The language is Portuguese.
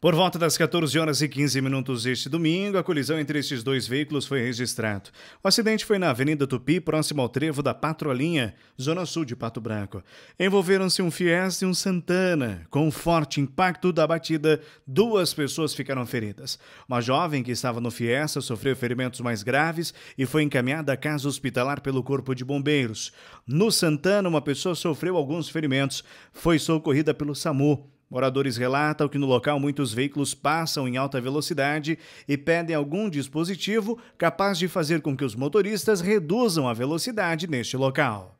Por volta das 14 horas e 15 minutos deste domingo, a colisão entre estes dois veículos foi registrada. O acidente foi na Avenida Tupi, próximo ao trevo da Patrolinha, zona sul de Pato Branco. Envolveram-se um Fiesta e um Santana. Com um forte impacto da batida, duas pessoas ficaram feridas. Uma jovem que estava no Fiesta sofreu ferimentos mais graves e foi encaminhada a casa hospitalar pelo Corpo de Bombeiros. No Santana, uma pessoa sofreu alguns ferimentos, foi socorrida pelo SAMU Moradores relatam que no local muitos veículos passam em alta velocidade e pedem algum dispositivo capaz de fazer com que os motoristas reduzam a velocidade neste local.